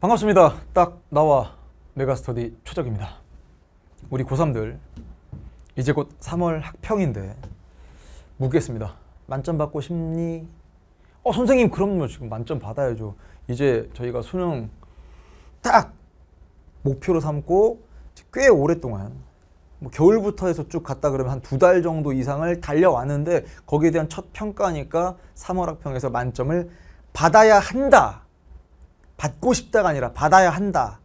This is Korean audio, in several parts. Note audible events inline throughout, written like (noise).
반갑습니다. 딱 나와 메가스터디 초적입니다. 우리 고3들 이제 곧 3월 학평인데 묻겠습니다. 만점 받고 싶니? 어 선생님 그럼요 뭐 지금 만점 받아야죠. 이제 저희가 수능 딱 목표로 삼고 꽤 오랫동안 뭐 겨울부터 해서 쭉 갔다 그러면 한 두 달 정도 이상을 달려왔는데 거기에 대한 첫 평가니까 3월 학평에서 만점을 받아야 한다. 받고 싶다가 아니라 받아야 한다.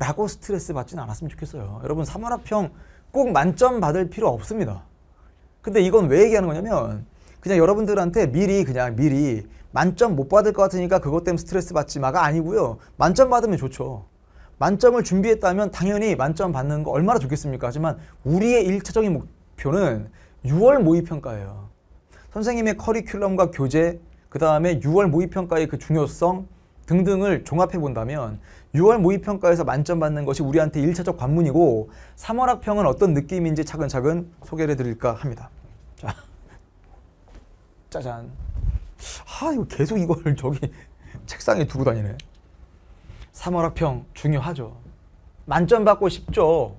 라고 스트레스 받지는 않았으면 좋겠어요. 여러분, 사문화평 꼭 만점 받을 필요 없습니다. 근데 이건 왜 얘기하는 거냐면, 그냥 여러분들한테 미리, 그냥 미리 만점 못 받을 것 같으니까 그것 때문에 스트레스 받지 마가 아니고요. 만점 받으면 좋죠. 만점을 준비했다면 당연히 만점 받는 거 얼마나 좋겠습니까? 하지만 우리의 일차적인 목표는 6월 모의평가예요. 선생님의 커리큘럼과 교재, 그 다음에 6월 모의평가의 그 중요성, 등등을 종합해 본다면 6월 모의평가에서 만점 받는 것이 우리한테 1차적 관문이고 3월 학평은 어떤 느낌인지 차근차근 소개를 해드릴까 합니다. 자, (laughs) 짜잔. 아 이거 계속 이걸 (laughs) 저기 책상에 두고 다니네. 3월 학평 중요하죠. 만점 받고 싶죠.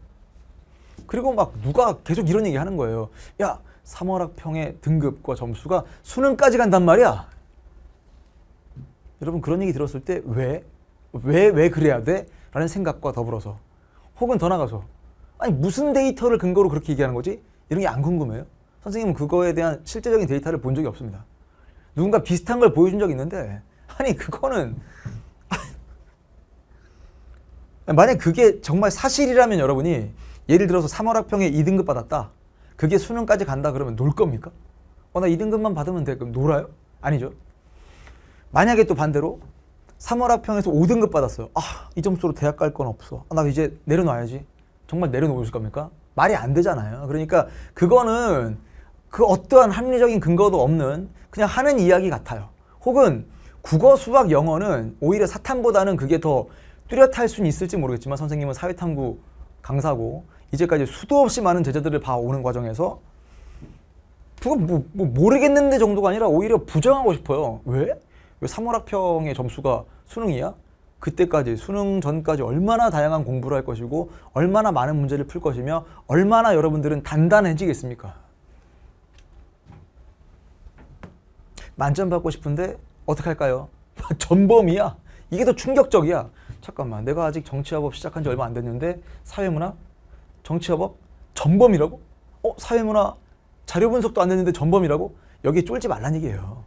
그리고 막 누가 계속 이런 얘기 하는 거예요. 야 3월 학평의 등급과 점수가 수능까지 간단 말이야. 여러분 그런 얘기 들었을 때 왜? 왜, 왜 그래야 돼? 라는 생각과 더불어서 혹은 더 나가서 아니 무슨 데이터를 근거로 그렇게 얘기하는 거지? 이런 게 안 궁금해요? 선생님은 그거에 대한 실제적인 데이터를 본 적이 없습니다. 누군가 비슷한 걸 보여준 적이 있는데 아니 그거는 만약 그게 정말 사실이라면 여러분이 예를 들어서 3월 학평에 2등급 받았다. 그게 수능까지 간다 그러면 놀 겁니까? 어, 나 2등급만 받으면 돼. 그럼 놀아요? 아니죠. 만약에 또 반대로 3월 합평에서 5등급 받았어요. 아, 이 점수로 대학 갈 건 없어. 아, 나 이제 내려놔야지. 정말 내려놓으실 겁니까? 말이 안 되잖아요. 그러니까 그거는 그 어떠한 합리적인 근거도 없는 그냥 하는 이야기 같아요. 혹은 국어, 수학, 영어는 오히려 사탐보다는 그게 더 뚜렷할 수는 있을지 모르겠지만 선생님은 사회탐구 강사고 이제까지 수도 없이 많은 제자들을 봐오는 과정에서 그건 뭐, 뭐 모르겠는데 정도가 아니라 오히려 부정하고 싶어요. 왜? 왜 3월 학평의 점수가 수능이야? 그때까지 수능 전까지 얼마나 다양한 공부를 할 것이고 얼마나 많은 문제를 풀 것이며 얼마나 여러분들은 단단해지겠습니까? 만점 받고 싶은데 어떻게 할까요? (laughs) 전범이야. 이게 더 충격적이야. 잠깐만 내가 아직 정치화법 시작한 지 얼마 안 됐는데 사회문화? 정치화법? 전범이라고? 어 사회문화 자료 분석도 안 됐는데 전범이라고? 여기 에 쫄지 말란 얘기예요.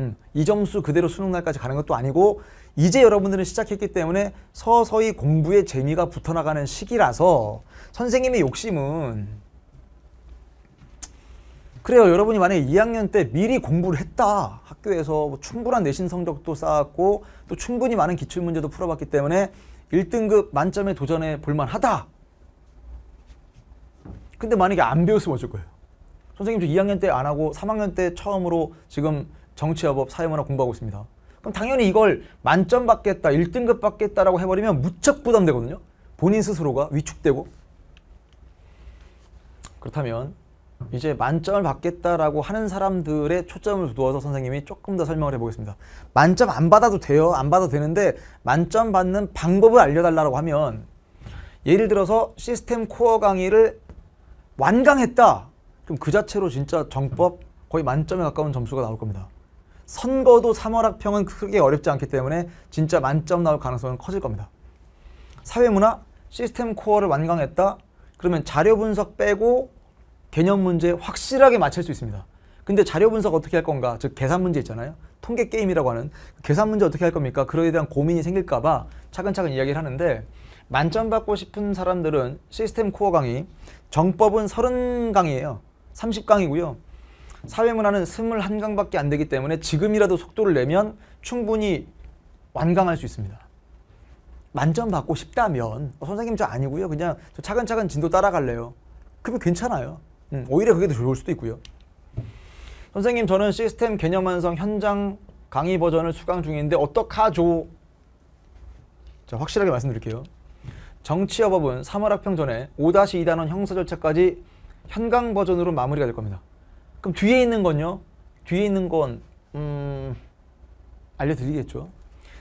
음, 이 점수 그대로 수능 날까지 가는 것도 아니고 이제 여러분들은 시작했기 때문에 서서히 공부의 재미가 붙어나가는 시기라서 선생님의 욕심은 그래요 여러분이 만약에 2학년 때 미리 공부를 했다 학교에서 뭐 충분한 내신 성적도 쌓았고 또 충분히 많은 기출문제도 풀어봤기 때문에 1등급 만점에 도전해 볼만하다 근데 만약에 안 배웠으면 어쩔 거예요 선생님 저 2학년 때 안 하고 3학년 때 처음으로 지금 정치화법, 사회문화 공부하고 있습니다. 그럼 당연히 이걸 만점 받겠다, 1등급 받겠다라고 해버리면 무척 부담되거든요. 본인 스스로가 위축되고. 그렇다면 이제 만점을 받겠다라고 하는 사람들의 초점을 두어서 선생님이 조금 더 설명을 해보겠습니다. 만점 안 받아도 돼요. 안 받아도 되는데 만점 받는 방법을 알려달라고 하면 예를 들어서 시스템 코어 강의를 완강했다. 그럼 그 자체로 진짜 정법 거의 만점에 가까운 점수가 나올 겁니다. 선거도 3월 학평은 크게 어렵지 않기 때문에 진짜 만점 나올 가능성은 커질 겁니다. 사회문화 시스템 코어를 완강했다. 그러면 자료 분석 빼고 개념 문제 확실하게 맞출수 있습니다. 근데 자료 분석 어떻게 할 건가? 즉 계산 문제 있잖아요. 통계 게임이라고 하는 그 계산 문제 어떻게 할 겁니까? 그거에 대한 고민이 생길까 봐 차근차근 이야기를 하는데 만점 받고 싶은 사람들은 시스템 코어 강의 정법은 30강이에요. 30강이고요. 사회문화는 21강밖에 안 되기 때문에 지금이라도 속도를 내면 충분히 완강할 수 있습니다. 만점 받고 싶다면 어, 선생님 저 아니고요. 그냥 저 차근차근 진도 따라갈래요. 그러면 괜찮아요. 음, 오히려 그게 더 좋을 수도 있고요. 선생님 저는 시스템 개념 완성 현장 강의 버전을 수강 중인데 어떡하죠? 자, 확실하게 말씀드릴게요. 정치여법은 3월 합평 전에 5-2단원 형사 절차까지 현강 버전으로 마무리가 될 겁니다. 그럼 뒤에 있는 건요? 뒤에 있는 건 음, 알려드리겠죠.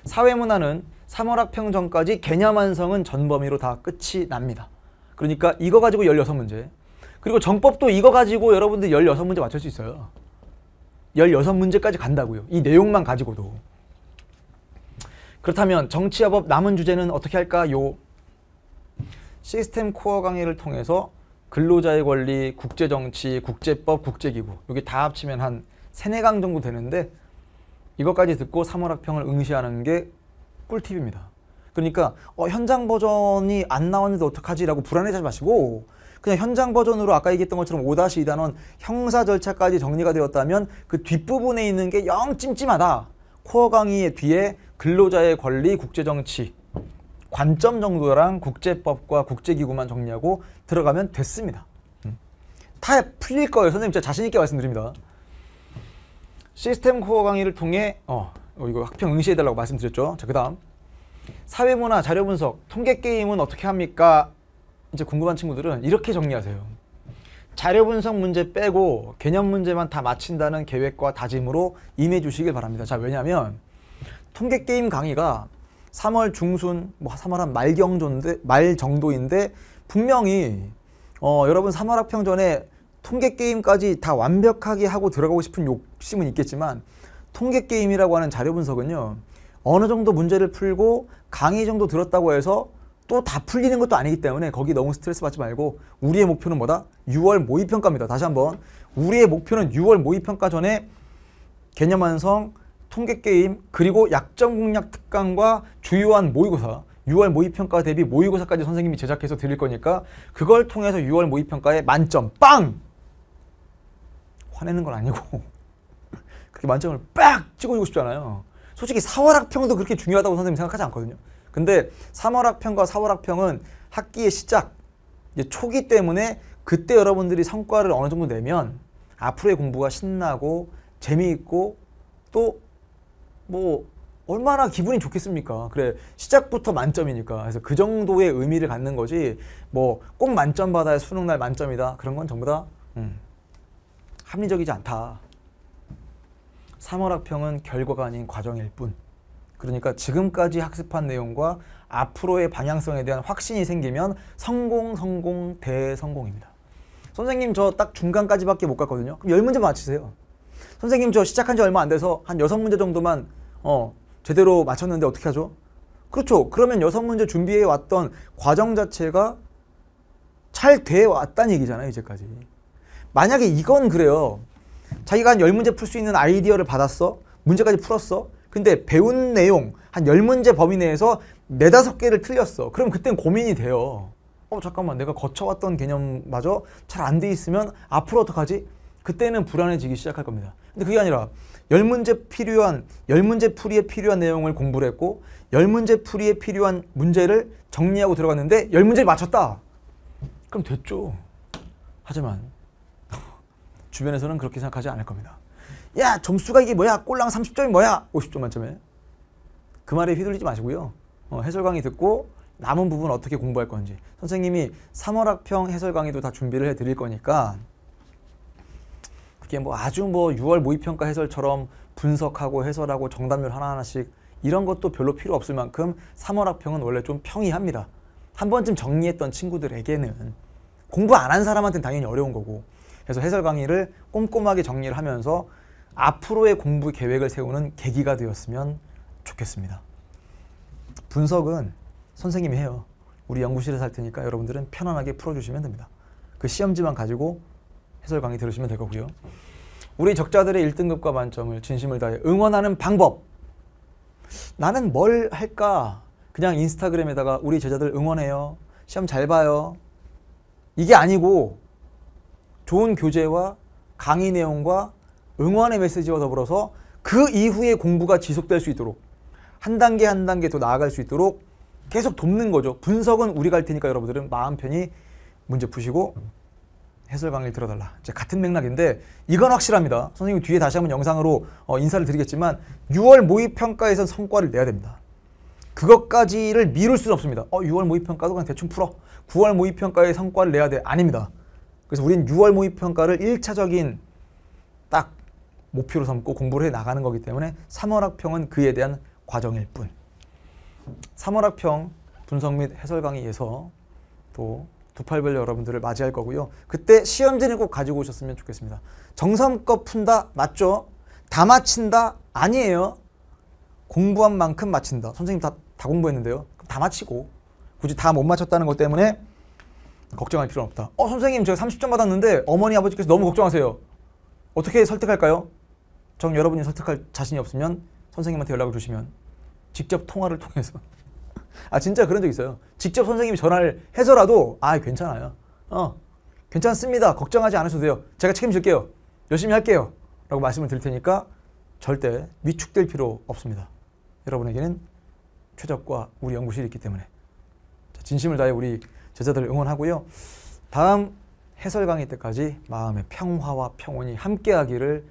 사회문화는 3월학평 전까지 개념 완성은 전 범위로 다 끝이 납니다. 그러니까 이거 가지고 16문제 그리고 정법도 이거 가지고 여러분들 16문제 맞출 수 있어요. 16문제까지 간다고요. 이 내용만 가지고도. 그렇다면 정치화법 남은 주제는 어떻게 할까요? 시스템 코어 강의를 통해서 근로자의 권리, 국제정치, 국제법, 국제기구 여기 다 합치면 한 세네 강 정도 되는데 이것까지 듣고 3월 학평을 응시하는 게 꿀팁입니다. 그러니까 어, 현장 버전이 안 나왔는데 어떡하지라고 불안해하지 마시고 그냥 현장 버전으로 아까 얘기했던 것처럼 5-2단원 형사 절차까지 정리가 되었다면 그 뒷부분에 있는 게 영 찜찜하다. 코어 강의의 뒤에 근로자의 권리, 국제정치 관점 정도랑 국제법과 국제기구만 정리하고 들어가면 됐습니다. 음. 다 풀릴 거예요. 선생님 진짜 자신 있게 말씀드립니다. 시스템 코어 강의를 통해 어, 어 이거 학평 응시해달라고 말씀드렸죠. 자, 그 다음 사회문화, 자료 분석, 통계 게임은 어떻게 합니까? 이제 궁금한 친구들은 이렇게 정리하세요. 자료 분석 문제 빼고 개념 문제만 다 마친다는 계획과 다짐으로 임해 주시길 바랍니다. 자, 왜냐하면 통계 게임 강의가 3월 중순, 뭐 3월 한말 경조인데 말 정도인데 분명히 어, 여러분 3월 학평 전에 통계 게임까지 다 완벽하게 하고 들어가고 싶은 욕심은 있겠지만 통계 게임이라고 하는 자료 분석은요 어느 정도 문제를 풀고 강의 정도 들었다고 해서 또 다 풀리는 것도 아니기 때문에 거기 너무 스트레스 받지 말고 우리의 목표는 뭐다? 6월 모의평가입니다. 다시 한번 우리의 목표는 6월 모의평가 전에 개념 완성, 통계 게임 그리고 약점 공략 특강과 주요한 모의고사 6월 모의평가 대비 모의고사까지 선생님이 제작해서 드릴 거니까 그걸 통해서 6월 모의평가에 만점 빵! 화내는 건 아니고 (laughs) 그렇게 만점을 빡! 찍어주고 싶잖아요. 솔직히 4월 학평도 그렇게 중요하다고 선생님 생각하지 않거든요. 근데 3월 학평과 4월 학평은 학기의 시작, 이제 초기 때문에 그때 여러분들이 성과를 어느 정도 내면 앞으로의 공부가 신나고 재미있고 또뭐 얼마나 기분이 좋겠습니까? 그래 시작부터 만점이니까 그래서 그 정도의 의미를 갖는 거지 뭐 꼭 만점 받아야 수능 날 만점이다 그런 건 전부 다 음, 합리적이지 않다. 3월 학평은 결과가 아닌 과정일 뿐. 그러니까 지금까지 학습한 내용과 앞으로의 방향성에 대한 확신이 생기면 성공, 성공, 대성공입니다. 선생님 저 딱 중간까지밖에 못 갔거든요. 그럼 열문제 맞히세요. 선생님 저 시작한 지 얼마 안 돼서 한 여섯 문제 정도만 어, 제대로 맞췄는데 어떻게 하죠? 그렇죠. 그러면 여섯 문제 준비해 왔던 과정 자체가 잘 돼 왔다는 얘기잖아요, 이제까지. 만약에 이건 그래요. 자기가 한 열문제 풀 수 있는 아이디어를 받았어. 문제까지 풀었어. 근데 배운 내용 한 열문제 범위 내에서 네다섯 개를 틀렸어. 그럼 그땐 고민이 돼요. 어 잠깐만 내가 거쳐왔던 개념마저 잘 안 돼 있으면 앞으로 어떡하지? 그때는 불안해지기 시작할 겁니다. 근데 그게 아니라 열문제 필요한 열문제 풀이에 필요한 내용을 공부를 했고 열문제 풀이에 필요한 문제를 정리하고 들어갔는데 열문제를 맞췄다. 그럼 됐죠. 하지만 (laughs) 주변에서는 그렇게 생각하지 않을 겁니다. 야 점수가 이게 뭐야 꼴랑 30점이 뭐야 50점 만점에 그 말에 휘둘리지 마시고요. 어, 해설 강의 듣고 남은 부분 어떻게 공부할 건지 선생님이 3월 학평 해설 강의도 다 준비를 해드릴 거니까 그게 뭐 아주 뭐 6월 모의평가 해설처럼 분석하고 해설하고 정답률 하나하나씩 이런 것도 별로 필요 없을 만큼 3월 학평은 원래 좀 평이합니다. 한 번쯤 정리했던 친구들에게는 공부 안 한 사람한테는 당연히 어려운 거고 그래서 해설 강의를 꼼꼼하게 정리를 하면서 앞으로의 공부 계획을 세우는 계기가 되었으면 좋겠습니다. 분석은 선생님이 해요. 우리 연구실에서 할 테니까 여러분들은 편안하게 풀어주시면 됩니다. 그 시험지만 가지고 해설 강의 들으시면 될 거고요. 우리 적자들의 1등급과 만점을 진심을 다해 응원하는 방법. 나는 뭘 할까? 그냥 인스타그램에다가 우리 제자들 응원해요. 시험 잘 봐요. 이게 아니고 좋은 교재와 강의 내용과 응원의 메시지와 더불어서 그 이후에 공부가 지속될 수 있도록 한 단계 한 단계 더 나아갈 수 있도록 계속 돕는 거죠. 분석은 우리가 할 테니까 여러분들은 마음 편히 문제 푸시고 해설 강의를 들어달라. 같은 맥락인데 이건 확실합니다. 선생님 뒤에 다시 한번 영상으로 어, 인사를 드리겠지만 6월 모의평가에선 성과를 내야 됩니다. 그것까지를 미룰 수는 없습니다. 어, 6월 모의평가도 그냥 대충 풀어. 9월 모의평가의 성과를 내야 돼. 아닙니다. 그래서 우린 6월 모의평가를 1차적인 딱 목표로 삼고 공부를 해 나가는 거기 때문에 3월 학평은 그에 대한 과정일 뿐. 3월 학평 분석 및 해설 강의에서 또 두팔벨 여러분들을 맞이할 거고요. 그때 시험지는 꼭 가지고 오셨으면 좋겠습니다. 정성껏 푼다 맞죠? 다맞힌다 아니에요. 공부한 만큼 맞힌다 선생님 다, 다 공부했는데요. 다맞히고 굳이 다 못맞췄다는것 때문에 걱정할 필요는 없다. 어 선생님 제가 30점 받았는데 어머니 아버지께서 너무 걱정하세요. 어떻게 설득할까요? 정 여러분이 설득할 자신이 없으면 선생님한테 연락을 주시면 직접 통화를 통해서 아 진짜 그런 적 있어요. 직접 선생님이 전화를 해서라도 아 괜찮아요. 어 괜찮습니다. 걱정하지 않으셔도 돼요. 제가 책임질게요. 열심히 할게요. 라고 말씀을 드릴 테니까 절대 위축될 필요 없습니다. 여러분에게는 최적과 우리 연구실이 있기 때문에 진심을 다해 우리 제자들 응원하고요. 다음 해설 강의 때까지 마음의 평화와 평온이 함께하기를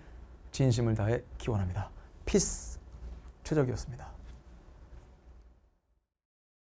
진심을 다해 기원합니다. 피스 최적이었습니다.